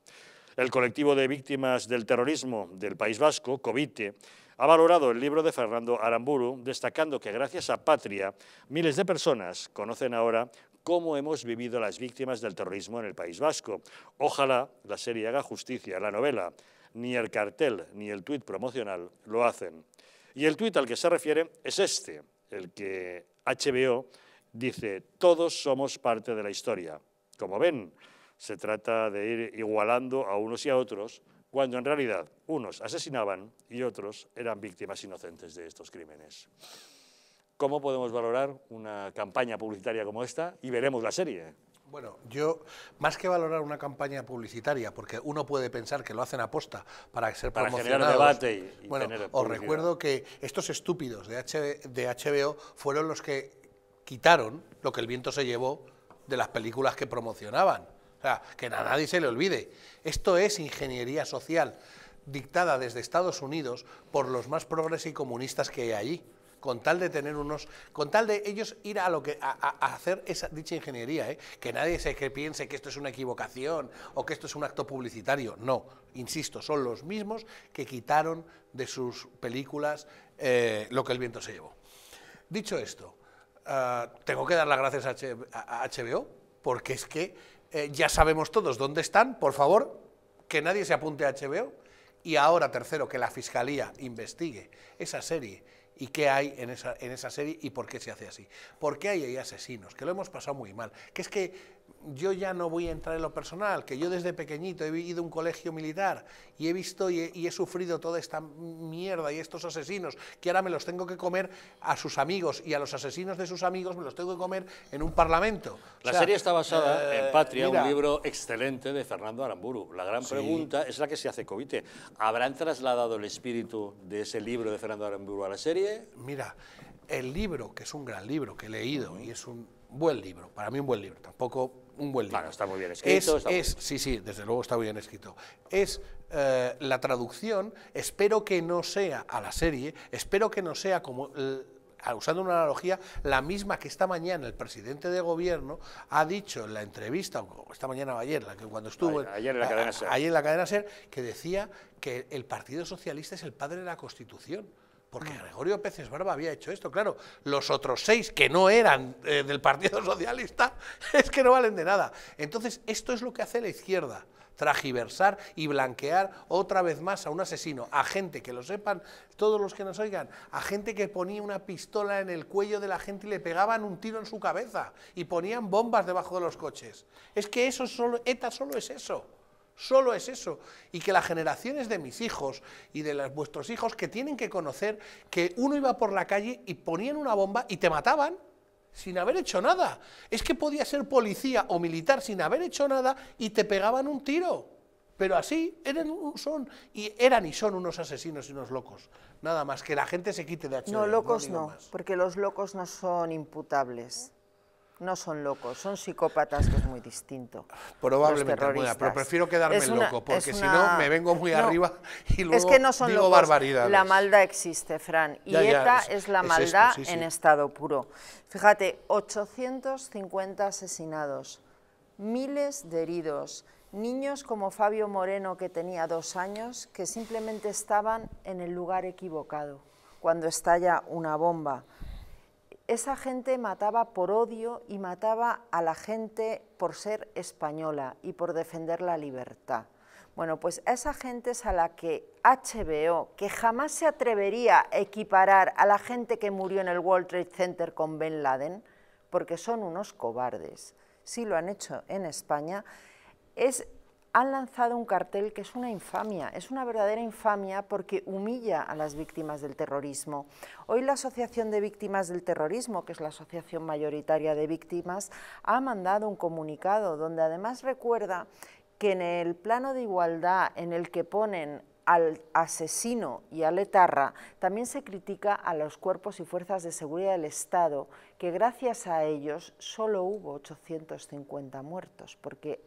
El colectivo de víctimas del terrorismo del País Vasco, COVITE, ha valorado el libro de Fernando Aramburu, destacando que gracias a Patria, miles de personas conocen ahora cómo hemos vivido las víctimas del terrorismo en el País Vasco. Ojalá la serie haga justicia a la novela. Ni el cartel ni el tuit promocional lo hacen. Y el tuit al que se refiere es este, el que HBO dice, todos somos parte de la historia. Como ven, se trata de ir igualando a unos y a otros, cuando en realidad unos asesinaban y otros eran víctimas inocentes de estos crímenes. ¿Cómo podemos valorar una campaña publicitaria como esta? Y veremos la serie. Bueno, yo, más que valorar una campaña publicitaria, porque uno puede pensar que lo hacen aposta para ser para debate y, bueno, os recuerdo que estos estúpidos de, de HBO fueron los que quitaron lo que el viento se llevó de las películas que promocionaban. O sea, que a nadie se le olvide. Esto es ingeniería social dictada desde Estados Unidos por los más progres y comunistas que hay allí con tal de tener unos, con tal de ellos ir a lo que a, hacer esa dicha ingeniería, ¿eh? que nadie se piense que esto es una equivocación o que esto es un acto publicitario. No, insisto, son los mismos que quitaron de sus películas eh, lo que el viento se llevó. Dicho esto, ah, tengo que dar las gracias a, HBO porque es que eh, ya sabemos todos dónde están. Por favor, que nadie se apunte a HBO. Y ahora, tercero, que la Fiscalía investigue esa serie y qué hay en esa, en esa serie y por qué se hace así. ¿Por qué hay ahí asesinos? Que lo hemos pasado muy mal. Que es que yo ya no voy a entrar en lo personal, que yo desde pequeñito he vivido un colegio militar y he visto y he, sufrido toda esta mierda y estos asesinos, que ahora me los tengo que comer a sus amigos y a los asesinos de sus amigos me los tengo que comer en un parlamento. La serie está basada eh, en Patria, un libro excelente de Fernando Aramburu. La gran pregunta es la que se hace Covite. ¿Habrán trasladado el espíritu de ese libro de Fernando Aramburu a la serie? Mira, el libro, que es un gran libro que he leído y es un buen libro, para mí un buen libro, tampoco un buen libro. Bueno, está muy bien escrito. Es, Sí, sí, desde luego está muy bien escrito. Es eh, la traducción, espero que no sea a la serie, espero que no sea como... Eh, usando una analogía, la misma que esta mañana el presidente de gobierno ha dicho en la entrevista, esta mañana o ayer, la que cuando estuvo ayer, en, la cadena SER. en la cadena SER, que decía que el Partido Socialista es el padre de la Constitución. Porque Gregorio Peces Barba había hecho esto. Claro, los otros seis que no eran eh, del Partido Socialista es que no valen de nada. Entonces, esto es lo que hace la izquierda tragiversar y blanquear otra vez más a un asesino, a gente que lo sepan todos los que nos oigan, a gente que ponía una pistola en el cuello de la gente y le pegaban un tiro en su cabeza y ponían bombas debajo de los coches. Es que eso solo, ETA solo es eso. Solo es eso. Y que las generaciones de mis hijos y de vuestros hijos que tienen que conocer que uno iba por la calle y ponían una bomba y te mataban sin haber hecho nada. Es que podía ser policía o militar sin haber hecho nada y te pegaban un tiro. Pero así eran, son, y eran y son unos asesinos y unos locos. Nada más, que la gente se quite de aquí. No, locos no porque los locos no son imputables no son locos, son psicópatas, que es muy distinto. Probablemente, pero prefiero quedarme loco, porque si no me vengo muy arriba y luego es que no son digo locos. La maldad existe, Fran, y esta es, la maldad en estado puro. Fíjate, 850 asesinados, miles de heridos, niños como Fabio Moreno, que tenía dos años, que simplemente estaban en el lugar equivocado cuando estalla una bomba esa gente mataba por odio y mataba a la gente por ser española y por defender la libertad. Bueno, pues esa gente es a la que HBO, que jamás se atrevería a equiparar a la gente que murió en el World Trade Center con Ben Laden, porque son unos cobardes, sí lo han hecho en España, es han lanzado un cartel que es una infamia, es una verdadera infamia porque humilla a las víctimas del terrorismo. Hoy la Asociación de Víctimas del Terrorismo, que es la asociación mayoritaria de víctimas, ha mandado un comunicado donde además recuerda que en el plano de igualdad en el que ponen al asesino y al etarra, también se critica a los cuerpos y fuerzas de seguridad del Estado, que gracias a ellos solo hubo 850 muertos, porque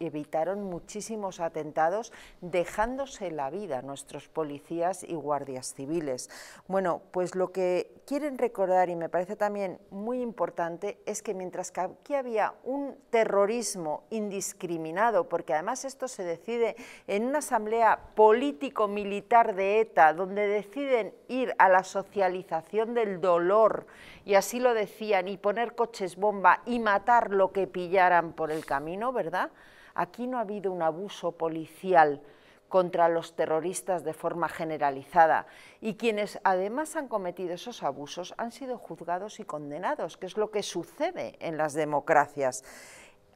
evitaron muchísimos atentados, dejándose la vida nuestros policías y guardias civiles. Bueno, pues lo que quieren recordar, y me parece también muy importante, es que mientras que aquí había un terrorismo indiscriminado, porque además esto se decide en una asamblea político-militar de ETA, donde deciden ir a la socialización del dolor, y así lo decían, y poner coches bomba y matar lo que pillaran por el camino, ¿verdad?, Aquí no ha habido un abuso policial contra los terroristas de forma generalizada y quienes además han cometido esos abusos han sido juzgados y condenados, que es lo que sucede en las democracias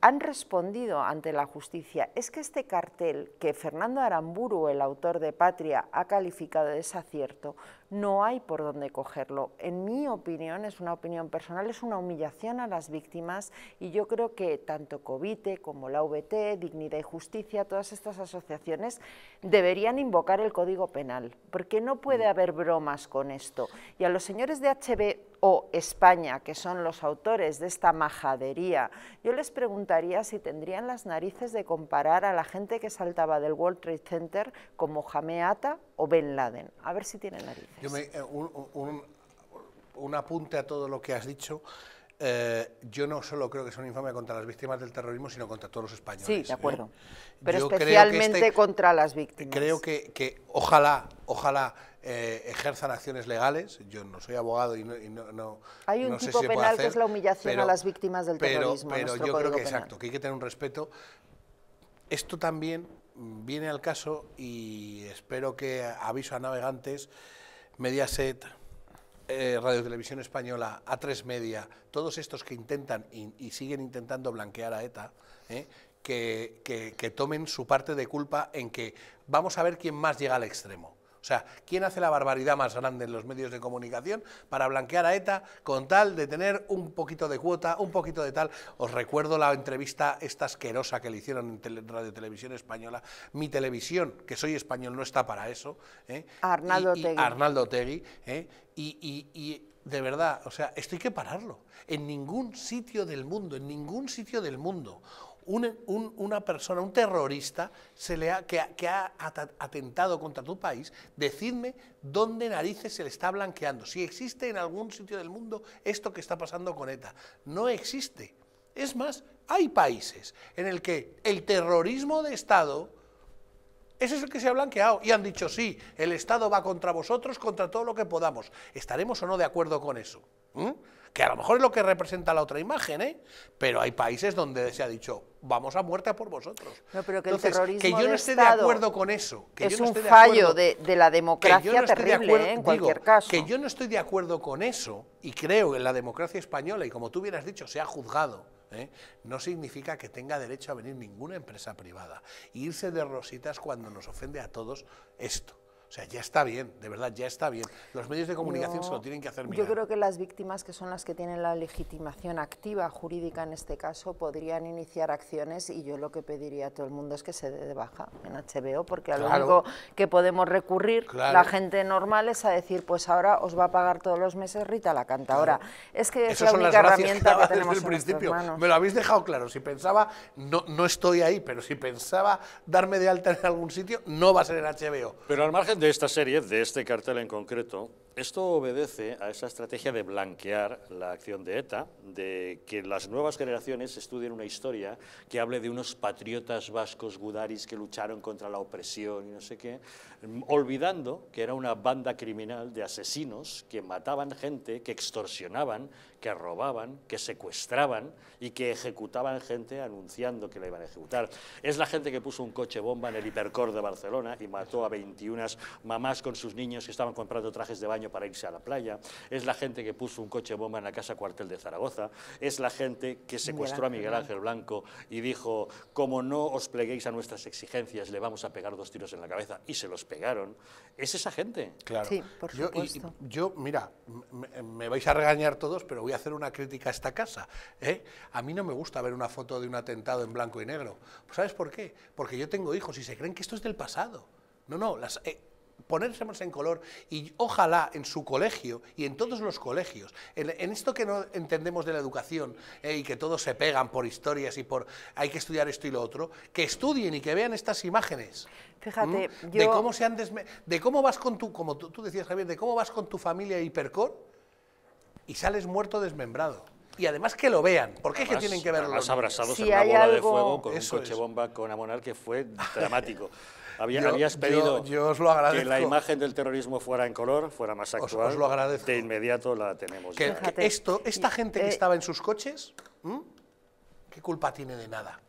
han respondido ante la justicia. Es que este cartel, que Fernando Aramburu, el autor de Patria, ha calificado de desacierto, no hay por dónde cogerlo. En mi opinión, es una opinión personal, es una humillación a las víctimas y yo creo que tanto COVITE como la VT, Dignidad y Justicia, todas estas asociaciones deberían invocar el Código Penal, porque no puede mm. haber bromas con esto. Y a los señores de HBO España, que son los autores de esta majadería, yo les preguntaría si tendrían las narices de comparar a la gente que saltaba del World Trade Center como Jameata o Ben Laden. A ver si tiene narices. Eh, un, apunte a todo lo que has dicho. Eh, yo no solo creo que es un infame contra las víctimas del terrorismo, sino contra todos los españoles. Sí, de ¿eh? acuerdo. Pero especialmente este contra las víctimas. Creo que, ojalá, ojalá ejerzan acciones legales. Yo no soy abogado y no, Hay un tipo penal que es la humillación a las víctimas del terrorismo. Pero yo creo que que hay que tener un respeto. Esto también viene al caso y espero que aviso a navegantes, Mediaset, eh, Radio Televisión Española, A3 Media, todos estos que intentan y, siguen intentando blanquear a ETA, eh, que tomen su parte de culpa en que vamos a ver quién más llega al extremo. O sea, ¿quién hace la barbaridad más grande en los medios de comunicación para blanquear a ETA con tal de tener un poquito de cuota, un poquito de tal? Os recuerdo la entrevista esta asquerosa que le hicieron en Radio Televisión Española. Mi televisión, que soy español, no está para eso. ¿eh? Arnaldo y, Arnaldo Tegui. ¿eh? y, y de verdad, o sea, esto hay que pararlo. En ningún sitio del mundo, en ningún sitio del mundo, una persona, un terrorista que, ha atentado contra tu país, decidme dónde narices se le está blanqueando. Si existe en algún sitio del mundo esto que está pasando con ETA. No existe. Es más, hay países en el que el terrorismo de Estado... Ese es el que se ha blanqueado y han dicho, sí, el Estado va contra vosotros, contra todo lo que podamos. ¿Estaremos o no de acuerdo con eso? ¿Mm? Que a lo mejor es lo que representa la otra imagen, ¿eh? Pero hay países donde se ha dicho, vamos a muerte por vosotros. No, pero que el terrorismo que yo no esté de acuerdo con eso. Que es yo no un fallo de, la democracia terrible, ¿eh? en cualquier caso. Que yo no estoy de acuerdo con eso y creo en la democracia española y como tú hubieras dicho, se ha juzgado. ¿eh? no significa que tenga derecho a venir ninguna empresa privada. irse de rositas cuando nos ofende a todos esto. O sea, ya está bien, de verdad, ya está bien. Los medios de comunicación se lo tienen que hacer mirar. Yo creo que las víctimas, que son las que tienen la legitimación activa, jurídica en este caso, podrían iniciar acciones y yo lo que pediría a todo el mundo es que se dé de baja en HBO, porque a lo único que podemos recurrir la gente normal es a decir, pues ahora os va a pagar todos los meses Rita la canta, ahora Es que es la única herramienta que, tenemos principio. Me lo habéis dejado claro, si pensaba, no, no estoy ahí, pero si pensaba darme de alta en algún sitio, no va a ser en HBO. Pero al margen de esta serie, de este cartel en concreto, esto obedece a esa estrategia de blanquear la acción de ETA, de que las nuevas generaciones estudien una historia que hable de unos patriotas vascos gudaris que lucharon contra la opresión y no sé qué, olvidando que era una banda criminal de asesinos que mataban gente, que extorsionaban, que robaban, que secuestraban y que ejecutaban gente anunciando que la iban a ejecutar. Es la gente que puso un coche bomba en el hipercor de Barcelona y mató a 21 mamás con sus niños que estaban comprando trajes de baño para irse a la playa, es la gente que puso un coche bomba en la casa cuartel de Zaragoza, es la gente que secuestró a Miguel Ángel Blanco y dijo, como no os pleguéis a nuestras exigencias, le vamos a pegar dos tiros en la cabeza, y se los pegaron, es esa gente. Claro. yo, mira, me, vais a regañar todos, pero voy a hacer una crítica a esta casa. ¿eh? A mí no me gusta ver una foto de un atentado en blanco y negro. ¿Sabes por qué? Porque yo tengo hijos y se creen que esto es del pasado. No, no, las, eh, ponérsemos en color y ojalá en su colegio y en todos los colegios, en, esto que no entendemos de la educación eh, y que todos se pegan por historias y por hay que estudiar esto y lo otro, que estudien y que vean estas imágenes. Fíjate, ¿Mm? de cómo se han de cómo vas con tu, como tú, decías Javier, de cómo vas con tu familia hipercor y sales muerto desmembrado y además que lo vean. porque es que tienen que verlo? Los abrazados de fuego con coche bomba con Amonar que fue dramático. Había, habías pedido que la imagen del terrorismo fuera en color, fuera más actual. De inmediato la tenemos. esto, esta gente que eh, estaba en sus coches, ¿qué culpa tiene de nada?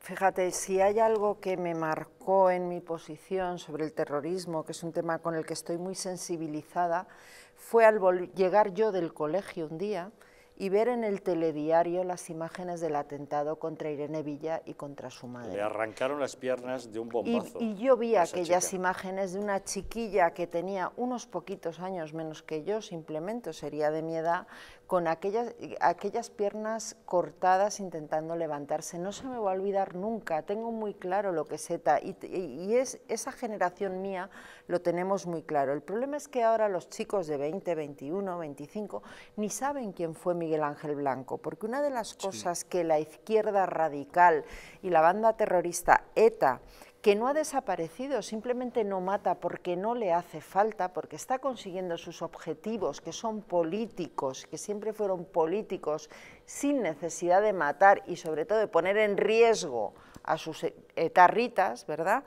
Fíjate, si hay algo que me marcó en mi posición sobre el terrorismo, que es un tema con el que estoy muy sensibilizada, fue al llegar yo del colegio un día y ver en el telediario las imágenes del atentado contra Irene Villa y contra su madre. Le arrancaron las piernas de un bombazo. Y, yo vi aquellas imágenes de una chiquilla que tenía unos poquitos años menos que yo, simplemente sería de mi edad, con aquellas, aquellas piernas cortadas intentando levantarse. No se me va a olvidar nunca, tengo muy claro lo que es ETA y, es, esa generación mía lo tenemos muy claro. El problema es que ahora los chicos de 20, 21, 25 ni saben quién fue Miguel Ángel Blanco, porque una de las cosas que la izquierda radical y la banda terrorista ETA que no ha desaparecido, simplemente no mata porque no le hace falta, porque está consiguiendo sus objetivos, que son políticos, que siempre fueron políticos, sin necesidad de matar y sobre todo de poner en riesgo a sus tarritas, eh, eh, ¿verdad?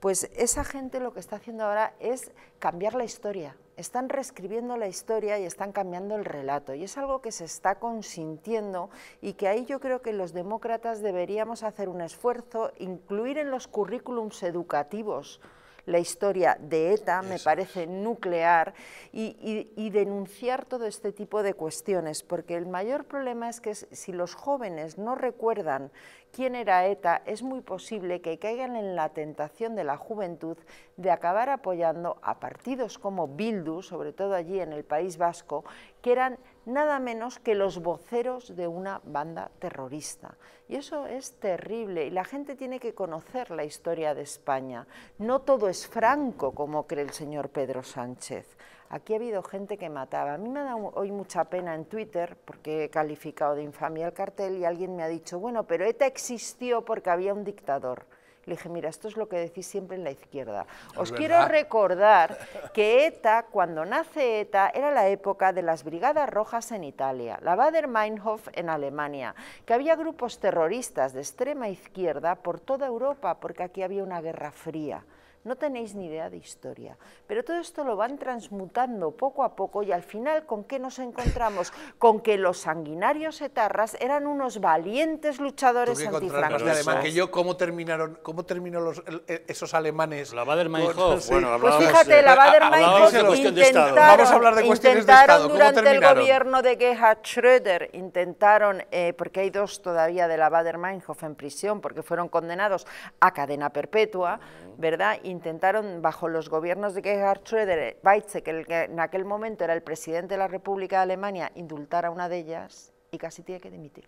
Pues esa gente lo que está haciendo ahora es cambiar la historia, están reescribiendo la historia y están cambiando el relato. Y es algo que se está consintiendo y que ahí yo creo que los demócratas deberíamos hacer un esfuerzo, incluir en los currículums educativos la historia de ETA, me parece nuclear, y, denunciar todo este tipo de cuestiones, porque el mayor problema es que si los jóvenes no recuerdan quién era ETA, es muy posible que caigan en la tentación de la juventud de acabar apoyando a partidos como Bildu, sobre todo allí en el País Vasco, que eran nada menos que los voceros de una banda terrorista. Y eso es terrible y la gente tiene que conocer la historia de España. No todo es franco, como cree el señor Pedro Sánchez. Aquí ha habido gente que mataba. A mí me dado hoy mucha pena en Twitter, porque he calificado de infamia el cartel y alguien me ha dicho, bueno, pero ETA existió porque había un dictador. Le dije, mira, esto es lo que decís siempre en la izquierda. Os quiero recordar que ETA, cuando nace ETA, era la época de las Brigadas Rojas en Italia, la Bader-Meinhof en Alemania, que había grupos terroristas de extrema izquierda por toda Europa, porque aquí había una guerra fría no tenéis ni idea de historia. Pero todo esto lo van transmutando poco a poco y al final, ¿con qué nos encontramos? Con que los sanguinarios etarras eran unos valientes luchadores antifranquistas. que yo, ¿cómo terminaron cómo terminó los, esos alemanes? Pues la Bader-Meinhof. pues fíjate, la Bader-Meinhof intentaron, Vamos a de de durante el gobierno de Gerhard Schröder, intentaron, eh, porque hay dos todavía de la Bader-Meinhof en prisión, porque fueron condenados a cadena perpetua, ¿verdad? intentaron, bajo los gobiernos de Gerhard Schröder, eh, Weizsäcker, que, en aquel momento era el presidente de la República de Alemania, indultar a una de ellas y casi tiene que dimitir.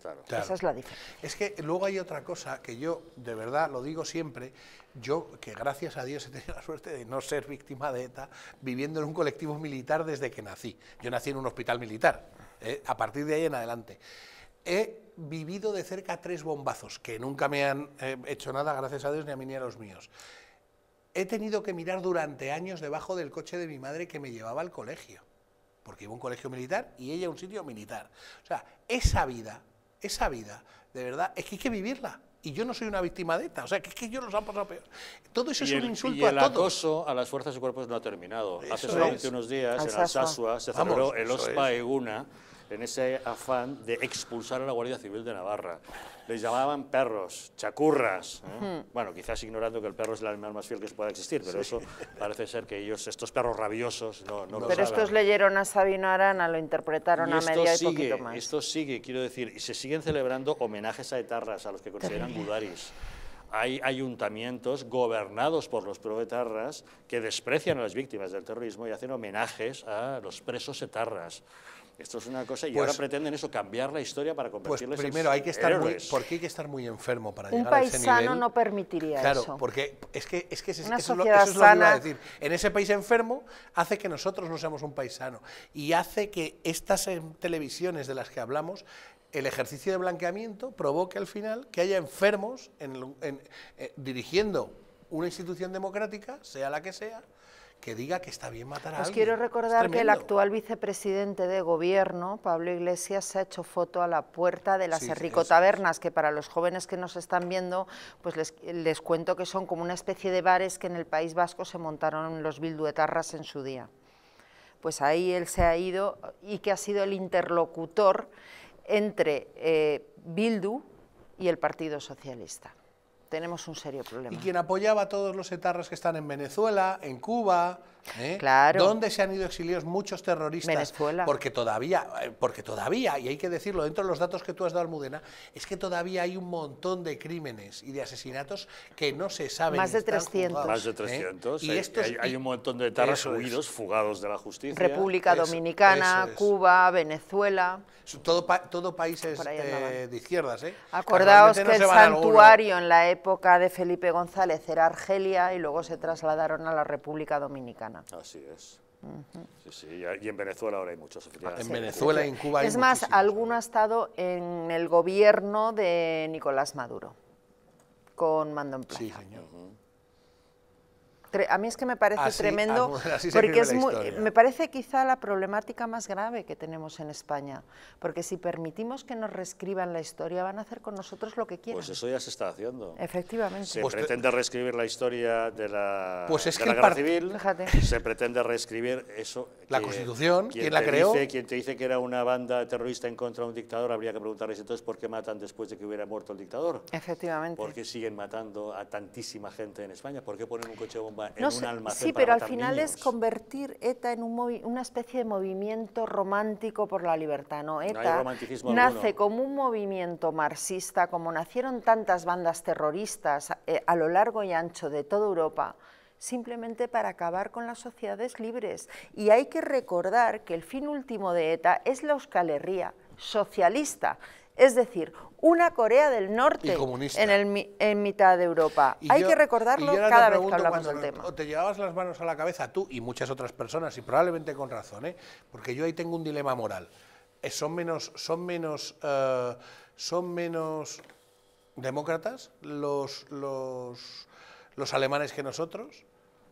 Claro. Esa es la diferencia. Es que luego hay otra cosa que yo, de verdad, lo digo siempre, yo que gracias a Dios he tenido la suerte de no ser víctima de ETA, viviendo en un colectivo militar desde que nací. Yo nací en un hospital militar, eh, a partir de ahí en adelante. He vivido de cerca tres bombazos, que nunca me han eh, hecho nada, gracias a Dios, ni a mí ni a los míos he tenido que mirar durante años debajo del coche de mi madre que me llevaba al colegio, porque iba a un colegio militar y ella a un sitio militar. O sea, esa vida, esa vida, de verdad, es que hay que vivirla. Y yo no soy una víctima de esta, o sea, que es que yo los han pasado peor. Todo eso es un insulto a todos. el acoso a las fuerzas y cuerpos no ha terminado. Hace solamente unos días en Alsasua se celebró el OSPA EGUNA en ese afán de expulsar a la Guardia Civil de Navarra. Les llamaban perros, chacurras. ¿eh? Bueno, quizás ignorando que el perro es el animal más fiel que pueda existir, pero eso parece ser que ellos, estos perros rabiosos, no, no, Pero estos leyeron a Sabino Arana, lo interpretaron a media y poquito más. Esto sigue, quiero decir, y se siguen celebrando homenajes a etarras, a los que consideran gudaris hay ayuntamientos gobernados por los proetarras que desprecian a las víctimas del terrorismo y hacen homenajes a los presos etarras. Esto es una cosa y ahora pues pretenden eso, cambiar la historia para pues convertirles primero, en hay que estar Muy, porque hay que estar muy enfermo para llegar a ese nivel. Un paisano no permitiría eso. Claro, porque es que, es que es, eso, lo, eso es lo que iba a decir. En ese país enfermo hace que nosotros no seamos un paisano y hace que estas eh, televisiones de las que hablamos el ejercicio de blanqueamiento provoque al final que haya enfermos eh, dirigiendo una institución democrática, sea la que sea, que diga que está bien matar a Os quiero recordar que el actual vicepresidente de gobierno, Pablo Iglesias, se ha hecho foto a la puerta de las sí, Tabernas, que para los jóvenes que nos están viendo, pues les, les, cuento que son como una especie de bares que en el País Vasco se montaron los bilduetarras en su día. Pues ahí él se ha ido y que ha sido el interlocutor entre eh, Bildu y el Partido Socialista. Tenemos un serio problema. Y quien apoyaba a todos los etarras que están en Venezuela, en Cuba, ¿Eh? Claro. ¿Dónde se han ido exilios muchos terroristas? Venezuela. Porque todavía, eh, porque todavía, y hay que decirlo, dentro de los datos que tú has dado, Almudena, es que todavía hay un montón de crímenes y de asesinatos que no se saben. Más de 300. Más de 300. ¿eh? Y hay, un montón de terroristas huidos, fugados de la justicia. República Dominicana, Cuba, Venezuela. Todo, todo países de izquierdas. ¿eh? Acordaos que el santuario en la época de Felipe González era Argelia y luego se trasladaron a la República Dominicana. Así es. Sí, y en Venezuela ahora hay muchos ah, en Venezuela y en Cuba Es más, alguno ha estado en el gobierno de Nicolás Maduro, con mando en plaza. Sí, señor a mí es que me parece ah, tremendo, ah, porque es me parece quizá la problemática más grave que tenemos en España, porque si permitimos que nos reescriban la historia, van a hacer con nosotros lo que quieran. Pues eso ya se está haciendo. Efectivamente. Se pues pretende reescribir la historia de la, pues Guerra Civil, se pretende reescribir eso. La Constitución, quien la creó? quien te dice que era una banda terrorista en contra de un dictador, habría que preguntarles entonces por qué matan después de que hubiera muerto el dictador. Efectivamente. ¿Por qué siguen matando a tantísima gente en España? ¿Por qué ponen un coche bomba Sí, pero al final es convertir ETA en una especie de movimiento romántico por la libertad. No, ETA nace como un movimiento marxista, como nacieron tantas bandas terroristas eh, a lo largo y ancho de toda Europa, simplemente para acabar con las sociedades libres. Y hay que recordar que el fin último de ETA es la Euskal socialista, es decir, una Corea del Norte en, mitad de Europa. Hay que recordarlo cada vez que hablamos del tema. Te llevabas las manos a la cabeza tú y muchas otras personas, y probablemente con razón, ¿eh? porque yo ahí tengo un dilema moral. Eh, son menos, son menos, eh, son menos demócratas los, los, alemanes que nosotros.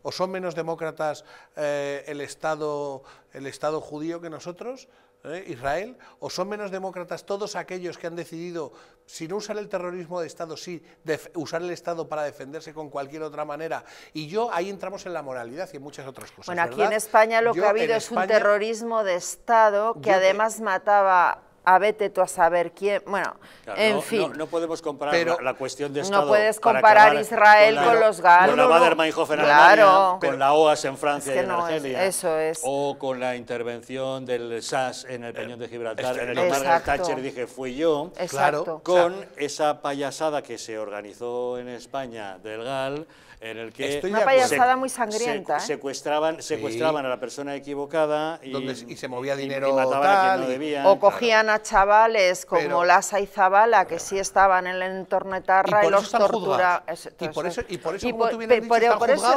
¿O son menos demócratas eh, el, estado, el Estado judío que nosotros? ¿eh? Israel? ¿O son menos demócratas todos aquellos que han decidido, si no usar el terrorismo de Estado, sí, usar el Estado para defenderse con cualquier otra manera? Y yo ahí entramos en la moralidad y en muchas otras cosas. Bueno, aquí en España lo que ha habido es un terrorismo de Estado que además mataba a vete tú a saber quién, bueno, en fin. No, podemos comparar pero la, cuestión de Estado. No puedes comparar Israel con, los galos. Con la en con la OAS en Francia y en Argelia. eso es. O con la intervención del SAS en el Peñón de eh, Gibraltar. Este, en el Margaret Thatcher dije, fui yo. Exacto. Con esa payasada que se organizó en España del GAL, en el que una payasada muy sangrienta. ¿eh? secuestraban, secuestraban a la persona equivocada y, se movía dinero a quien debían, o cogían a chavales como Pero, Lasa y Zabala que sí estaban en el entorno y, y los torturaban. Y por eso,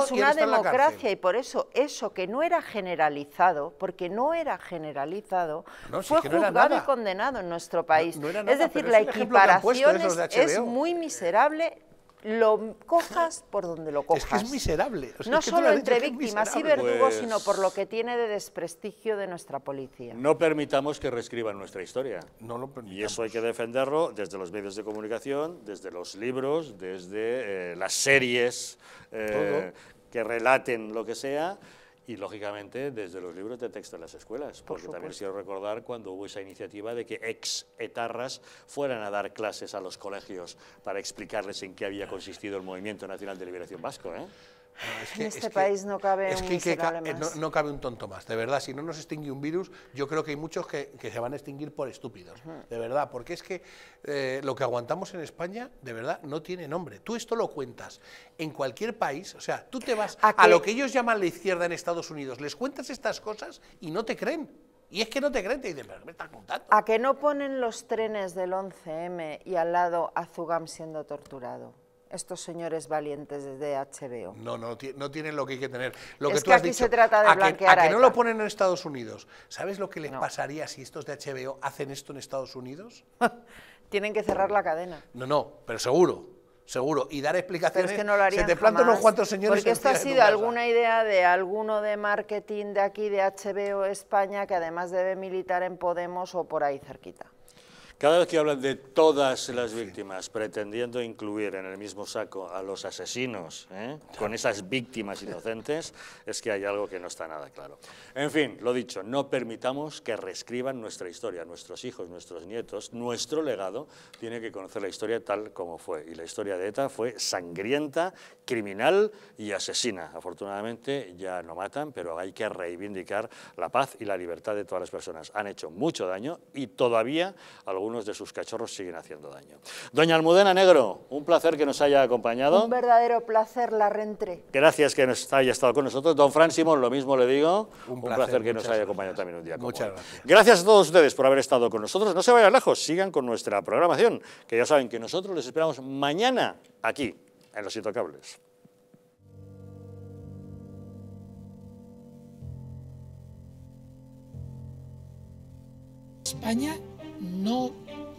es una democracia y por eso eso que no era generalizado, porque no era generalizado, fue juzgado y condenado en nuestro país. es decir, la equiparación es muy miserable lo cojas por donde lo cojas. Es que es miserable. no solo entre víctimas y verdugos, pues sino por lo que tiene de desprestigio de nuestra policía. No permitamos que reescriban nuestra historia. No lo permitamos. Y eso hay que defenderlo desde los medios de comunicación, desde los libros, desde eh, las series eh, que relaten lo que sea y lógicamente desde los libros de texto en las escuelas, porque también quiero recordar cuando hubo esa iniciativa de que ex etarras fueran a dar clases a los colegios para explicarles en qué había consistido el movimiento nacional de liberación vasco. ¿eh? en este país no cabe un No, cabe un tonto más, de verdad. Si no nos extingue un virus, yo creo que hay muchos que, se van a extinguir por estúpidos, de verdad. Porque es que eh, lo que aguantamos en España, de verdad, no tiene nombre. Tú esto lo cuentas en cualquier país, o sea, tú te vas a, lo que ellos llaman la izquierda en Estados Unidos, les cuentas estas cosas y no te creen. Y es que no te creen, te dicen, pero me ¿A que no ponen los trenes del 11M y al lado Azugam siendo torturado? estos señores valientes desde HBO. No, no, no tienen lo que hay que tener. Lo es que, aquí se trata de blanquear a, que no lo ponen en Estados Unidos. ¿Sabes lo que les pasaría si estos de HBO hacen esto en Estados Unidos? tienen que cerrar la cadena. No, no, pero seguro. Seguro, y dar explicaciones. Pero es que no lo harían se te plantan unos cuantos señores. Porque esto ha sido alguna idea de alguno de marketing de aquí, de HBO España, que además debe militar en Podemos o por ahí cerquita. Cada vez que hablan de todas las víctimas, pretendiendo incluir en el mismo saco a los asesinos ¿eh? con esas víctimas inocentes, es que hay algo que no está nada claro. En fin, lo dicho, no permitamos que reescriban nuestra historia. Nuestros hijos, nuestros nietos, nuestro legado tiene que conocer la historia tal como fue. Y la historia de ETA fue sangrienta, criminal y asesina. Afortunadamente ya no matan, pero hay que reivindicar la paz y la libertad de todas las personas. Han hecho mucho daño y todavía algunos de sus cachorros siguen haciendo daño. Doña Almudena Negro, un placer que nos haya acompañado. Un verdadero placer, la rentre. Gracias que nos haya estado con nosotros. Don Fran Simón, lo mismo le digo. Un, placer, que nos haya acompañado también un día. muchas gracias. Gracias a todos ustedes por haber estado con nosotros. No se vayan lejos, sigan con nuestra programación, que ya saben que nosotros les esperamos mañana aquí, en Los Cables. España no